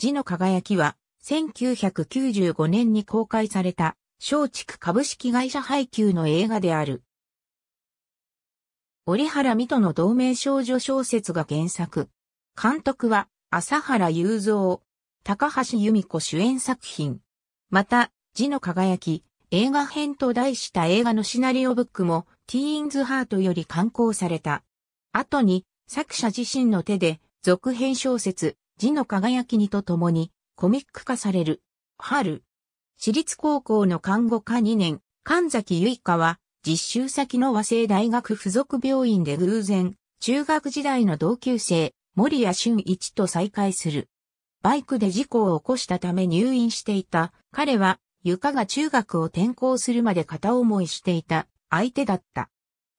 字の輝きは、1995年に公開された、松竹株式会社配給の映画である。折原美との同名少女小説が原作。監督は、朝原雄三、高橋由美子主演作品。また、字の輝き、映画編と題した映画のシナリオブックも、ティーンズハートより刊行された。後に、作者自身の手で、続編小説、字の輝きにとともに、コミック化される。春。私立高校の看護科2年、神崎結花は、実習先の和製大学附属病院で偶然、中学時代の同級生、森谷俊一と再会する。バイクで事故を起こしたため入院していた、彼は、床が中学を転校するまで片思いしていた、相手だった。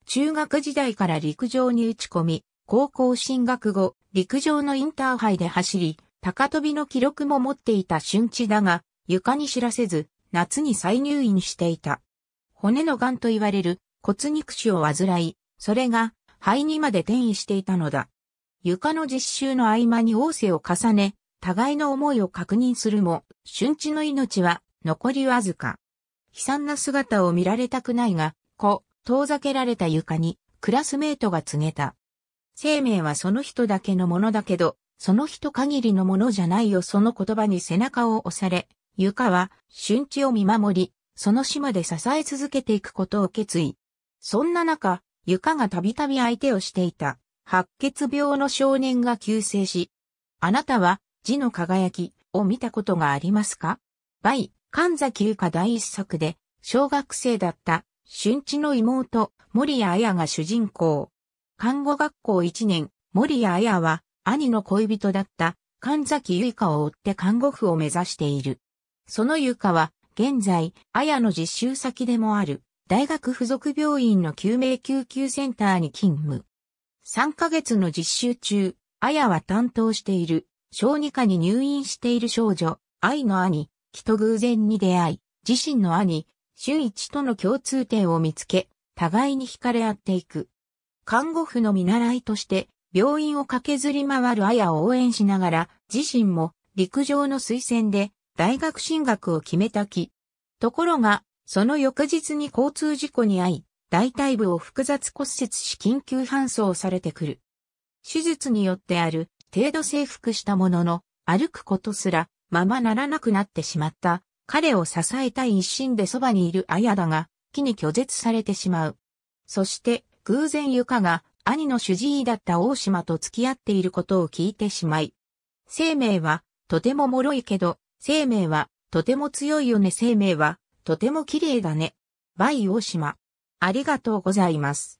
中学時代から陸上に打ち込み、高校進学後、陸上のインターハイで走り、高飛びの記録も持っていた俊地だが、床に知らせず、夏に再入院していた。骨の癌と言われる骨肉腫を患い、それが肺にまで転移していたのだ。床の実習の合間に王せを重ね、互いの思いを確認するも、瞬地の命は残りわずか。悲惨な姿を見られたくないが、子、遠ざけられた床に、クラスメートが告げた。生命はその人だけのものだけど、その人限りのものじゃないよその言葉に背中を押され、床は瞬地を見守り、その島で支え続けていくことを決意。そんな中、床がたびたび相手をしていた、白血病の少年が急性し、あなたは字の輝きを見たことがありますかバイ、神崎ゆ香第一作で、小学生だった、春地の妹、森谷彩が主人公。看護学校1年、森谷彩は兄の恋人だった神崎由香を追って看護婦を目指している。その由香は現在、綾の実習先でもある大学附属病院の救命救急センターに勤務。3ヶ月の実習中、彩は担当している小児科に入院している少女、愛の兄、木と偶然に出会い、自身の兄、俊一との共通点を見つけ、互いに惹かれ合っていく。看護婦の見習いとして、病院を駆けずり回る綾を応援しながら、自身も陸上の推薦で大学進学を決めたき。ところが、その翌日に交通事故に遭い、大腿部を複雑骨折し緊急搬送されてくる。手術によってある程度征服したものの、歩くことすらままならなくなってしまった。彼を支えたい一心でそばにいる綾だが、木に拒絶されてしまう。そして、偶然ゆかが兄の主治医だった大島と付き合っていることを聞いてしまい。生命はとても脆いけど、生命はとても強いよね生命はとても綺麗だね。バイ大島。ありがとうございます。